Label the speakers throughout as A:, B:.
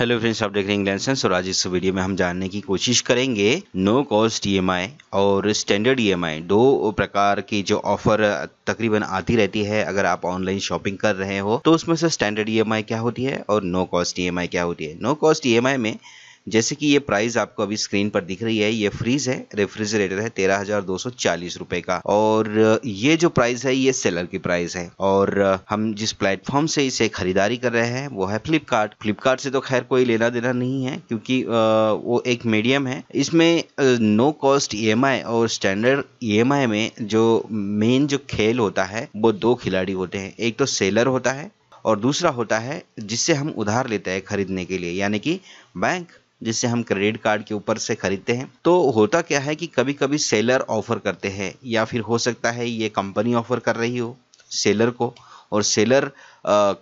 A: hello friends आप देख रहे हैं इंग्लैंड सेंस और आज इस वीडियो में हम जानने की कोशिश करेंगे नो कॉस्ट ई और स्टैंडर्ड ई e दो प्रकार की जो ऑफर तकरीबन आती रहती है अगर आप ऑनलाइन शॉपिंग कर रहे हो तो उसमें से स्टैंडर्ड ई e क्या होती है और नो कॉस्ट ई क्या होती है नो कॉस्ट ई में जैसे कि ये प्राइस आपको अभी स्क्रीन पर दिख रही है ये फ्रीज है रेफ्रिजरेटर है तेरह हजार दो सौ चालीस रुपए का और ये जो प्राइस है ये सेलर की प्राइस है और हम जिस प्लेटफॉर्म से इसे खरीदारी कर रहे हैं वो है फ्लिपकार्ट फ्लिपकार्ट से तो खैर कोई लेना देना नहीं है क्योंकि वो एक मीडियम है इसमें नो कॉस्ट ई और स्टैंडर्ड ई e में जो मेन जो खेल होता है वो दो खिलाड़ी होते हैं एक तो सेलर होता है और दूसरा होता है जिससे हम उधार लेते हैं खरीदने के लिए यानी कि बैंक जिसे हम क्रेडिट कार्ड के ऊपर से खरीदते हैं तो होता क्या है कि कभी कभी सेलर ऑफर करते हैं या फिर हो सकता है ये कंपनी ऑफर कर रही हो सेलर को और सेलर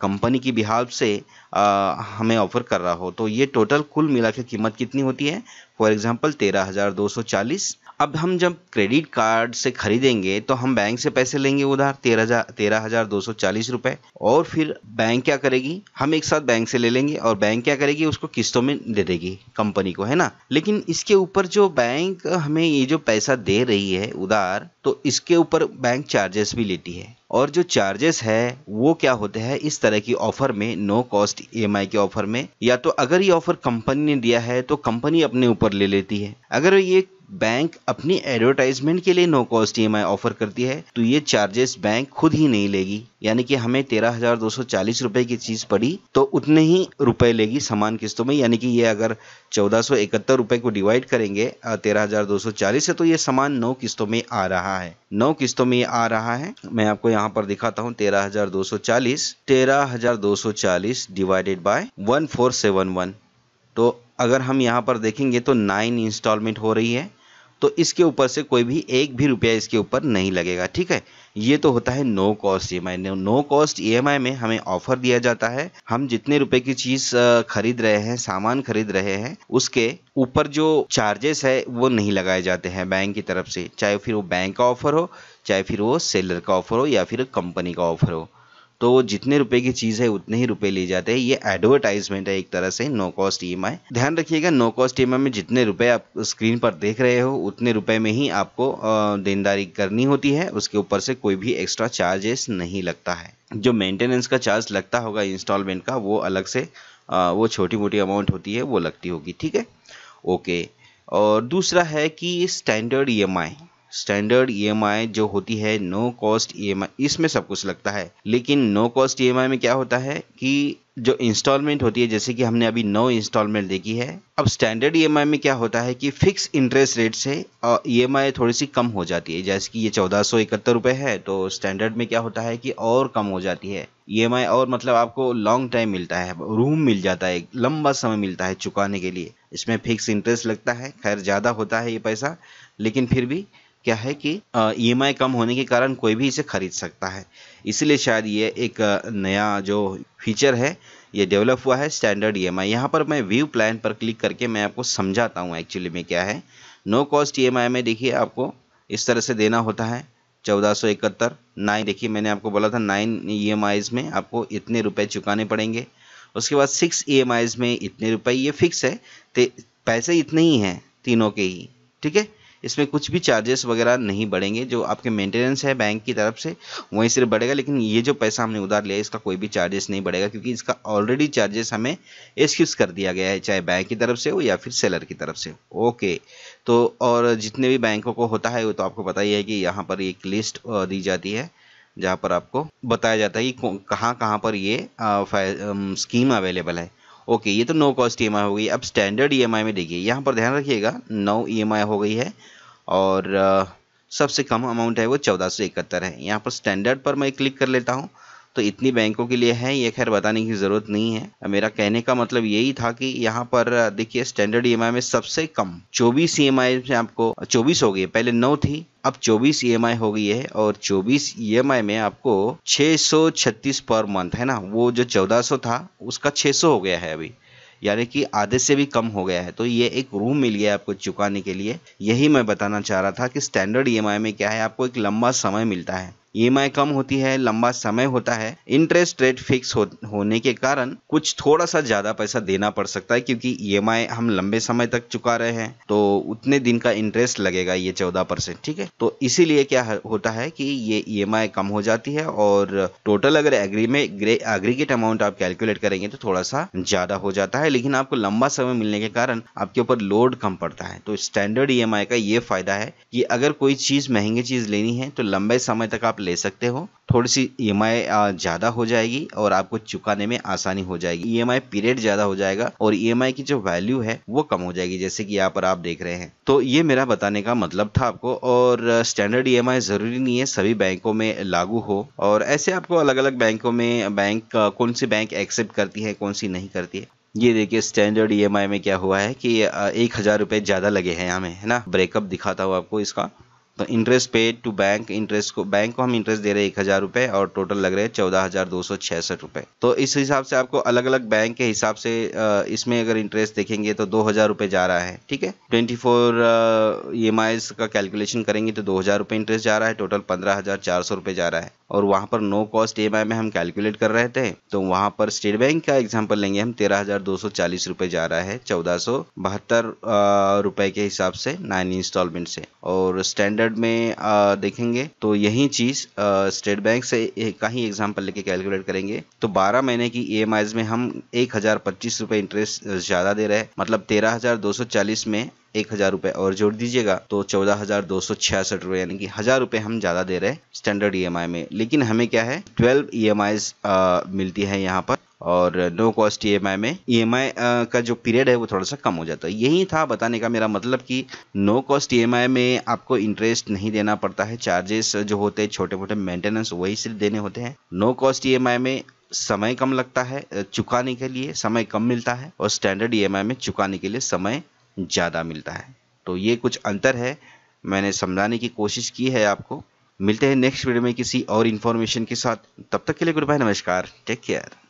A: कंपनी की बिहाब से आ, हमें ऑफ़र कर रहा हो तो ये टोटल कुल मिला के कीमत कितनी होती है फॉर एग्ज़ाम्पल तेरह हज़ार दो सौ चालीस अब हम जब क्रेडिट कार्ड से खरीदेंगे तो हम बैंक से पैसे लेंगे उधार तेरह हजार तेरह हजार दो सौ चालीस रुपए और फिर बैंक क्या करेगी हम एक साथ बैंक से ले लेंगे और बैंक क्या करेगी उसको किस्तों में दे देगी कंपनी को है ना लेकिन इसके ऊपर जो बैंक हमें ये जो पैसा दे रही है उधार तो इसके ऊपर बैंक चार्जेस भी लेती है और जो चार्जेस है वो क्या होते हैं इस तरह की ऑफर में नो कॉस्ट ई e के ऑफर में या तो अगर ये ऑफर कंपनी ने दिया है तो कंपनी अपने ऊपर ले लेती है अगर ये बैंक अपनी एडवर्टाइजमेंट के लिए नो कॉस्ट ई ऑफर करती है तो ये चार्जेस बैंक खुद ही नहीं लेगी यानी कि हमें तेरह हजार दो सौ चालीस रुपए की चीज पड़ी तो उतने ही रुपए लेगी समान किस्तों में यानी कि ये अगर चौदह सौ इकहत्तर रुपए को डिवाइड करेंगे तेरह हजार दो सौ चालीस से तो ये सामान नौ किस्तों में आ रहा है नौ किस्तों में ये आ रहा है मैं आपको यहाँ पर दिखाता हूँ तेरह हजार दो सौ चालीस तेरह हजार दो सौ चालीस divided by one four seven one तो अगर हम यहाँ पर देखेंगे तो नाइन इंस्टॉलमेंट हो रही है तो इसके ऊपर से कोई भी एक भी रुपया इसके ऊपर नहीं लगेगा ठीक है ये तो होता है no cost E no cost E में हमें ऑफर दिया जाता है हम जितने रुपए की चीज खरीद रहे हैं सामान खरीद रहे हैं उसके ऊपर जो चार्जेस है वो नहीं लगाए जाते हैं बैंक की तरफ से चाहे फिर वो बैंक का ऑफर हो चाहे फिर वो सेलर का ऑफर हो या फिर कंपनी का ऑफर हो तो जितने रुपए की चीज़ है उतने ही रुपए ले जाते हैं ये एडवर्टाइजमेंट है एक तरह से नो कॉस्ट ई ध्यान रखिएगा नो कॉस्ट ई में जितने रुपए आप स्क्रीन पर देख रहे हो उतने रुपए में ही आपको देनदारी करनी होती है उसके ऊपर से कोई भी एक्स्ट्रा चार्जेस नहीं लगता है जो मेंटेनेंस का चार्ज लगता होगा इंस्टॉलमेंट का वो अलग से वो छोटी मोटी अमाउंट होती है वो लगती होगी ठीक है ओके और दूसरा है कि standard E e standard E e जो होती है नो कॉस्ट ई इसमें सब कुछ लगता है लेकिन नो कॉस्ट ई में क्या होता है कि जो इंस्टॉलमेंट होती है जैसे कि हमने अभी नौ इंस्टॉलमेंट देखी है अब स्टैंडर्ड ई e में क्या होता है कि फिक्स इंटरेस्ट रेट से ई e थोड़ी सी कम हो जाती है जैसे कि ये चौदह सौ इकहत्तर रुपये है तो स्टैंडर्ड में क्या होता है कि और कम हो जाती है ई और मतलब आपको लॉन्ग टाइम मिलता है रूम मिल जाता है लंबा समय मिलता है चुकाने के लिए इसमें फिक्स इंटरेस्ट लगता है खैर ज़्यादा होता है ये पैसा लेकिन फिर भी क्या है कि ई e कम होने के कारण कोई भी इसे खरीद सकता है इसलिए शायद ये एक नया जो फीचर है ये डेवलप हुआ है स्टैंडर्ड ई एम आई यहाँ पर मैं व्यू प्लान पर क्लिक करके मैं आपको समझाता हूँ एक्चुअली में क्या है नो कॉस्ट ई e में देखिए आपको इस तरह से देना होता है चौदह सौ इकहत्तर नाइन देखिए मैंने आपको बोला था नाइन ई e में आपको इतने रुपए चुकाने पड़ेंगे उसके बाद सिक्स ई में इतने रुपए ये फिक्स है पैसे इतने ही हैं तीनों के ही ठीक है इसमें कुछ भी चार्जेस वगैरह नहीं बढ़ेंगे जो आपके मेंटेनेंस है बैंक की तरफ से वहीं सिर्फ बढ़ेगा लेकिन ये जो पैसा हमने उधार लिया इसका कोई भी चार्जेस नहीं बढ़ेगा क्योंकि इसका ऑलरेडी चार्जेस हमें एक्सक्यूज़ कर दिया गया है चाहे बैंक की तरफ से हो या फिर सेलर की तरफ से ओके तो और जितने भी बैंकों को होता है वो तो आपको पता ही है कि यहाँ पर एक लिस्ट दी जाती है जहाँ पर आपको बताया जाता है कि कहाँ कहाँ पर ये स्कीम अवेलेबल है ओके ये तो नो कॉस्ट ई हो गई अब स्टैंडर्ड ई e में देखिए यहाँ पर ध्यान रखिएगा नौ ई e हो गई है और सबसे कम अमाउंट है वो चौदह सौ इकहत्तर है यहाँ पर स्टैंडर्ड पर मैं क्लिक कर लेता हूँ तो इतनी बैंकों के लिए है ये खैर बताने की ज़रूरत नहीं है मेरा कहने का मतलब यही था कि यहाँ पर देखिए स्टैंडर्ड ई e में सबसे कम चौबीस ई e में आपको चौबीस हो गई पहले नौ थी अब 24 ई e हो गई है और 24 ई में आपको 636 पर मंथ है ना वो जो 1400 था उसका 600 हो गया है अभी यानी कि आधे से भी कम हो गया है तो ये एक रूम मिल गया आपको चुकाने के लिए यही मैं बताना चाह रहा था कि स्टैंडर्ड ई में क्या है आपको एक लंबा समय मिलता है ई e कम होती है लंबा समय होता है इंटरेस्ट रेट फिक्स हो, होने के कारण कुछ थोड़ा सा ज़्यादा पैसा देना पड़ सकता है क्योंकि ई e हम लंबे समय तक चुका रहे हैं तो उतने दिन का इंटरेस्ट लगेगा ये चौदह परसेंट ठीक है तो इसीलिए क्या होता है कि ये ई e कम हो जाती है और टोटल अगर एग्री में एग्रीगेट अमाउंट आप कैलकुलेट करेंगे तो थोड़ा सा ज़्यादा हो जाता है लेकिन आपको लंबा समय मिलने के कारण आपके ऊपर लोड कम पड़ता है तो स्टैंडर्ड ई का ये फायदा है कि अगर कोई चीज़ महंगी चीज़ लेनी है तो लंबे समय तक आप ले सकते हो थोड़ी सी ई e ज़्यादा हो जाएगी और आपको चुकाने में आसानी हो जाएगी ई e पीरियड ज़्यादा हो जाएगा और ई e की जो वैल्यू है वो कम हो जाएगी जैसे कि यहाँ पर आप देख रहे हैं तो ये मेरा बताने का मतलब था आपको और स्टैंडर्ड ई ज़रूरी नहीं है सभी बैंकों में लागू हो और ऐसे आपको अलग अलग बैंकों में बैंक कौन सी बैंक एक्सेप्ट करती है कौन सी नहीं करती है ये देखिए स्टैंडर्ड ई में क्या हुआ है कि एक हज़ार रुपये ज़्यादा लगे हैं यहाँ में है ना ब्रेकअप दिखाता हूँ आपको इसका तो interest paid to bank interest को बैंक को हम इंटरेस्ट दे रहे हैं एक हज़ार रुपए और टोटल लग रहे हैं चौदह हज़ार दो सौ छियासठ रुपये तो इस हिसाब से आपको अलग अलग बैंक के हिसाब से इसमें अगर इंटरेस्ट देखेंगे तो दो हज़ार रुपये जा रहा है ठीक है ट्वेंटी फोर ई एम का कैलकुलेशन करेंगे तो दो हज़ार रुपये इंटरेस्ट जा रहा है टोटल पंद्रह हज़ार चार सौ रुपये जा रहा है और वहाँ पर नो कॉस्ट ई में हम कैलकुलेट कर रहे थे तो वहाँ पर स्टेट बैंक का एग्जाम्पल लेंगे हम तेरह हज़ार जा रहा है चौदह सौ के हिसाब से नाइन इंस्टॉलमेंट से और स्टैंडर्ड में आ, देखेंगे तो यही चीज़ स्टेट बैंक से का ही एग्जाम्पल लेके कैलकुलेट करेंगे तो 12 महीने की ई e में हम एक हज़ार इंटरेस्ट ज़्यादा दे रहे हैं मतलब तेरह में एक हजार रुपए और जोड़ दीजिएगा तो चौदह हजार दो सौ छियासठ रुपए यानी कि हजार रुपए हम ज़्यादा दे रहे हैं स्टैंडर्ड ईएमआई e में लेकिन हमें क्या है ट्वेल्व ई e मिलती है यहाँ पर और नो कॉस्ट ई में ई e का जो पीरियड है वो थोड़ा सा कम हो जाता है यही था बताने का मेरा मतलब कि नो कॉस्ट ई में आपको इंटरेस्ट नहीं देना पड़ता है चार्जेस जो होते हैं छोटे मोटे मेंटेनेंस वही सिर्फ देने होते हैं नो कॉस्ट ई में समय कम लगता है चुकाने के लिए समय कम मिलता है और स्टैंडर्ड ईएमआई में चुकाने के लिए समय ज़्यादा मिलता है तो ये कुछ अंतर है मैंने समझाने की कोशिश की है आपको मिलते हैं नेक्स्ट वीडियो में किसी और इन्फॉर्मेशन के साथ तब तक के लिए गुड बाय नमस्कार टेक केयर